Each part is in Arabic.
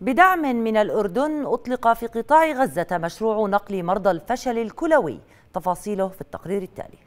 بدعم من الأردن أطلق في قطاع غزة مشروع نقل مرضى الفشل الكلوي تفاصيله في التقرير التالي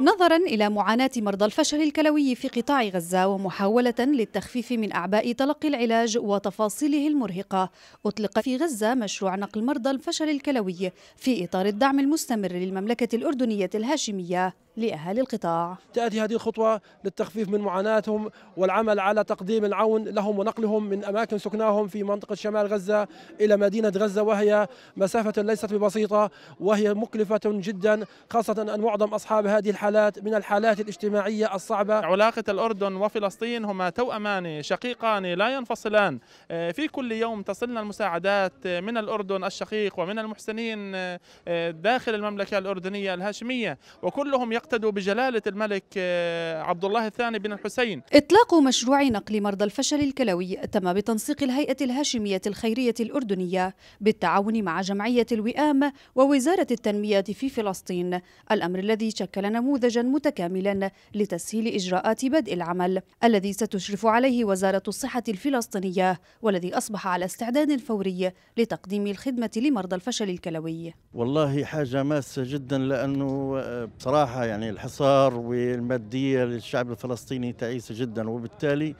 نظرا إلى معاناة مرضى الفشل الكلوي في قطاع غزة ومحاولة للتخفيف من أعباء تلقي العلاج وتفاصيله المرهقة أطلق في غزة مشروع نقل مرضى الفشل الكلوي في إطار الدعم المستمر للمملكة الأردنية الهاشمية لأهالي القطاع تأتي هذه الخطوة للتخفيف من معاناتهم والعمل على تقديم العون لهم ونقلهم من أماكن سكناهم في منطقة شمال غزة إلى مدينة غزة وهي مسافة ليست ببسيطة وهي مكلفة جدا خاصة أن معظم أصحاب هذه الحالات من الحالات الاجتماعية الصعبة علاقة الأردن وفلسطين هما توأمان شقيقان لا ينفصلان آه، في كل يوم تصلنا المساعدات من الأردن الشقيق ومن المحسنين آه، آه، داخل المملكة الأردنية الهاشمية وكلهم يقتدوا بجلالة الملك آه، عبد الله الثاني بن الحسين إطلاق مشروع نقل مرضى الفشل الكلوي تم بتنسيق الهيئة الهاشمية الخيرية الأردنية بالتعاون مع جمعية الوئام ووزارة التنمية في فلسطين الأمر الذي شكل نموذجا متكاملا لتسهيل إجراءات بدء العمل الذي ستشرف عليه وزارة الصحة الفلسطينية والذي أصبح على استعداد فوري لتقديم الخدمة لمرضى الفشل الكلوي والله حاجة ماسة جدا لأنه آه، بصراحة يعني الحصار والمادية للشعب الفلسطيني تعيسة جدا وبالتالي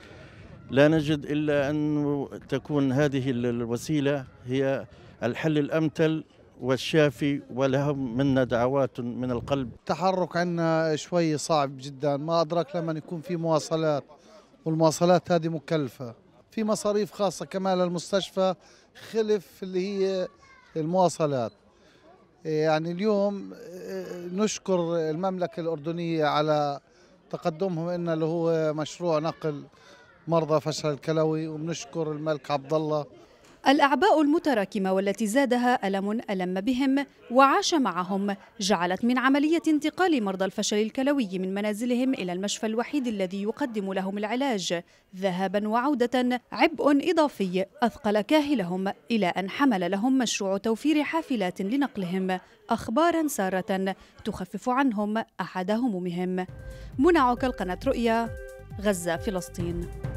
لا نجد إلا أن تكون هذه الوسيلة هي الحل الأمثل والشافي ولهم منا دعوات من القلب التحرك عندنا شوي صعب جدا ما أدرك لما يكون في مواصلات والمواصلات هذه مكلفة في مصاريف خاصة كمان للمستشفى خلف اللي هي المواصلات يعني اليوم نشكر المملكة الأردنية على تقدمهم إن اللي هو مشروع نقل مرضى فشل الكلوي وبنشكر الملك عبد الله الأعباء المتراكمة والتي زادها ألم ألم بهم وعاش معهم جعلت من عملية انتقال مرضى الفشل الكلوي من منازلهم إلى المشفى الوحيد الذي يقدم لهم العلاج ذهابا وعودة عبء إضافي أثقل كاهلهم إلى أن حمل لهم مشروع توفير حافلات لنقلهم أخبارا سارة تخفف عنهم أحد همومهم منى القناة رؤيا غزة فلسطين